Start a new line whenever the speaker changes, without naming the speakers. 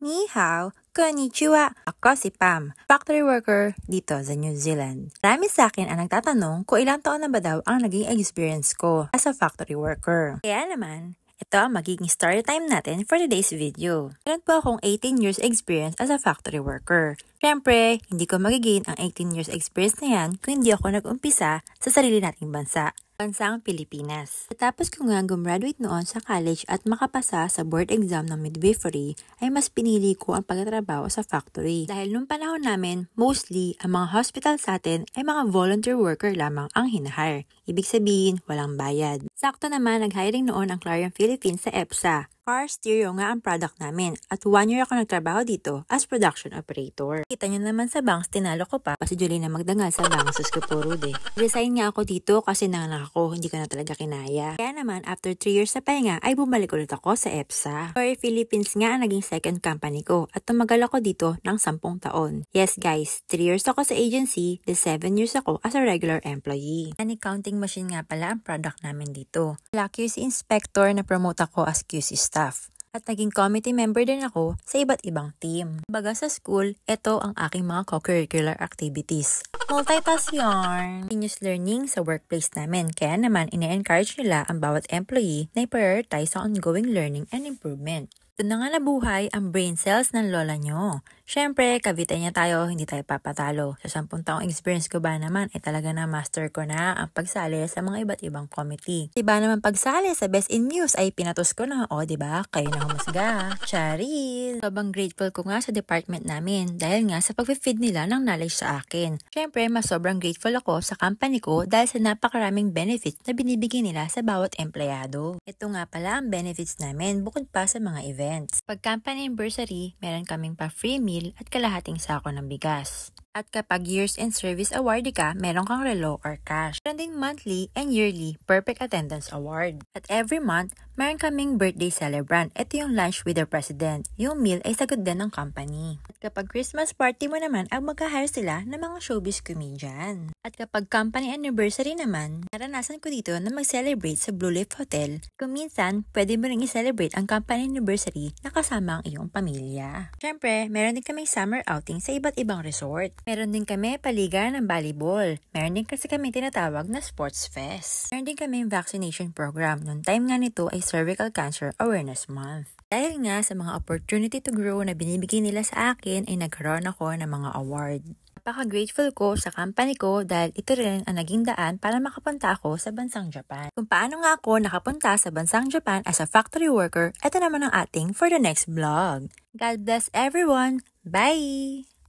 Ni hao, konnichiwa. Ako si Pam, factory worker dito sa New Zealand. Marami sa akin ang nagtatanong kung ilang taon na ba daw ang naging experience ko as a factory worker. Kaya naman, ito ang magiging story time natin for today's video. Meron po akong 18 years experience as a factory worker. Siyempre, hindi ko magiging ang 18 years experience na yan kung hindi ako nag-umpisa sa sarili nating bansa bansang Pilipinas. Tapos ko nga gumraduate noon sa college at makapasa sa board exam ng midwifery, ay mas pinili ko ang pagtatrabaho sa factory. Dahil nung panahon namin, mostly ang mga hospital sa atin ay mga volunteer worker lamang ang hinahire. Ibig sabihin, walang bayad. Sakto naman nag-hiring noon ang Clarion Philippines sa EPSA Car stereo nga ang product namin at one year ako nagtrabaho dito as production operator. Kita nyo naman sa banks, tinalo ko pa. Kasi Julie magdangal sa bangs, sus ko puro de. Resign nga ako dito kasi nanganak ako, hindi ko na talaga kinaya. Kaya naman, after 3 years sa pahinga, ay bumalik ulit ako sa EPSA. Or Philippines nga ang naging second company ko at tumagal ako dito ng 10 taon. Yes guys, 3 years ako sa agency, the 7 years ako as a regular employee. Ani counting machine nga pala ang product namin dito. Wala QC inspector na promote ako as QC staff at naging committee member din ako sa iba't ibang team. Baga sa school, ito ang aking mga co-curricular activities. Multitask yarn! Continuous learning sa workplace namin, kaya naman ine-encourage nila ang bawat employee na i-prioritize sa ongoing learning and improvement. Ito na nga nabuhay ang brain cells ng lola nyo. Siyempre, kabitan niya tayo, hindi tayo papatalo. Sa 10 taong experience ko ba naman, ay eh, talaga na master ko na ang pagsali sa mga iba't ibang committee. Diba naman pagsali sa Best in News ay pinatos ko na, o oh, diba, kayo na humusga. Charis! Sobrang grateful ko nga sa department namin dahil nga sa pag-feed nila ng knowledge sa akin. Siyempre, mas sobrang grateful ako sa company ko dahil sa napakaraming benefits na binibigay nila sa bawat empleyado. Ito nga pala ang benefits namin bukod pa sa mga events. Pag company anniversary, meron kaming pa free meal baril at kalahating sako ng bigas. At kapag years in service awardee ka, meron kang relo or cash. Meron din monthly and yearly perfect attendance award. At every month, meron kaming birthday celebrant. Ito yung lunch with the president. Yung meal ay sagot din ng company. At kapag Christmas party mo naman, ang mag-hire sila ng mga showbiz comedian. At kapag company anniversary naman, naranasan ko dito na mag-celebrate sa Blue Leaf Hotel. Kung minsan, pwede mo rin i-celebrate ang company anniversary na kasama ang iyong pamilya. Siyempre, meron din kaming summer outing sa iba't ibang resort. Meron din kami paligar ng volleyball. Meron din kasi kami tinatawag na sports fest. Meron din kami vaccination program. Noong time nga nito ay Cervical Cancer Awareness Month. Dahil nga sa mga opportunity to grow na binibigay nila sa akin ay nagkaroon ako ng mga award. Napaka-grateful ko sa company ko dahil ito rin ang naging daan para makapunta ako sa bansang Japan. Kung paano nga ako nakapunta sa bansang Japan as a factory worker, ito naman ang ating for the next vlog. God bless everyone! Bye!